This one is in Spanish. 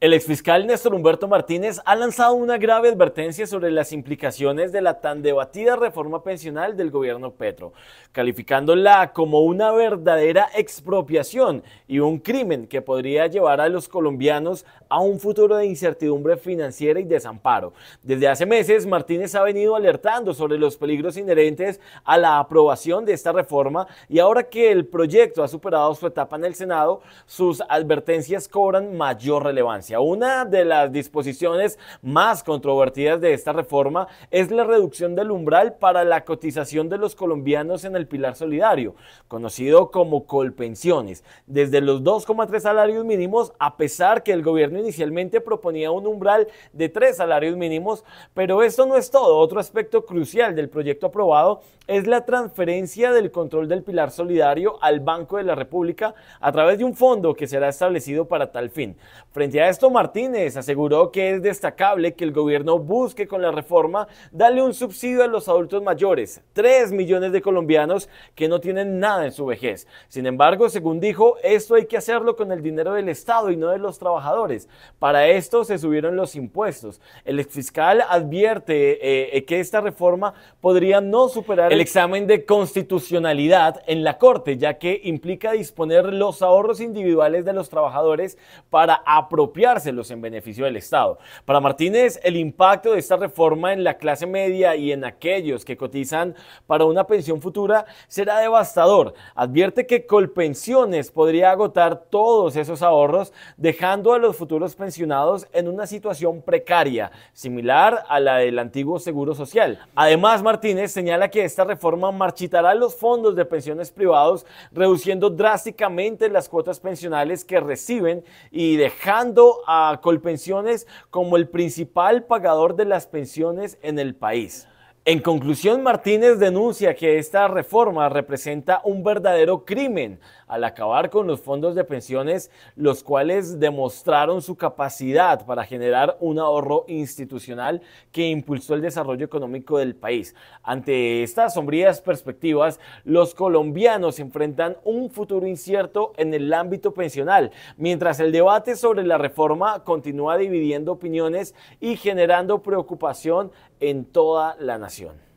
El exfiscal Néstor Humberto Martínez ha lanzado una grave advertencia sobre las implicaciones de la tan debatida reforma pensional del gobierno Petro, calificándola como una verdadera expropiación y un crimen que podría llevar a los colombianos a un futuro de incertidumbre financiera y desamparo. Desde hace meses, Martínez ha venido alertando sobre los peligros inherentes a la aprobación de esta reforma y ahora que el proyecto ha superado su etapa en el Senado, sus advertencias cobran mayor relevancia. Una de las disposiciones más controvertidas de esta reforma es la reducción del umbral para la cotización de los colombianos en el pilar solidario, conocido como colpensiones, desde los 2,3 salarios mínimos, a pesar que el gobierno inicialmente proponía un umbral de 3 salarios mínimos, pero esto no es todo. Otro aspecto crucial del proyecto aprobado es la transferencia del control del pilar solidario al Banco de la República a través de un fondo que será establecido para tal fin. Frente a Martínez aseguró que es destacable que el gobierno busque con la reforma darle un subsidio a los adultos mayores, 3 millones de colombianos que no tienen nada en su vejez. Sin embargo, según dijo, esto hay que hacerlo con el dinero del Estado y no de los trabajadores. Para esto se subieron los impuestos. El fiscal advierte eh, eh, que esta reforma podría no superar el examen de constitucionalidad en la Corte, ya que implica disponer los ahorros individuales de los trabajadores para apropiar en beneficio del Estado. Para Martínez, el impacto de esta reforma en la clase media y en aquellos que cotizan para una pensión futura será devastador. Advierte que Colpensiones podría agotar todos esos ahorros, dejando a los futuros pensionados en una situación precaria, similar a la del antiguo Seguro Social. Además, Martínez señala que esta reforma marchitará los fondos de pensiones privados, reduciendo drásticamente las cuotas pensionales que reciben y dejando a Colpensiones como el principal pagador de las pensiones en el país. En conclusión, Martínez denuncia que esta reforma representa un verdadero crimen al acabar con los fondos de pensiones, los cuales demostraron su capacidad para generar un ahorro institucional que impulsó el desarrollo económico del país. Ante estas sombrías perspectivas, los colombianos enfrentan un futuro incierto en el ámbito pensional, mientras el debate sobre la reforma continúa dividiendo opiniones y generando preocupación en toda la nación información.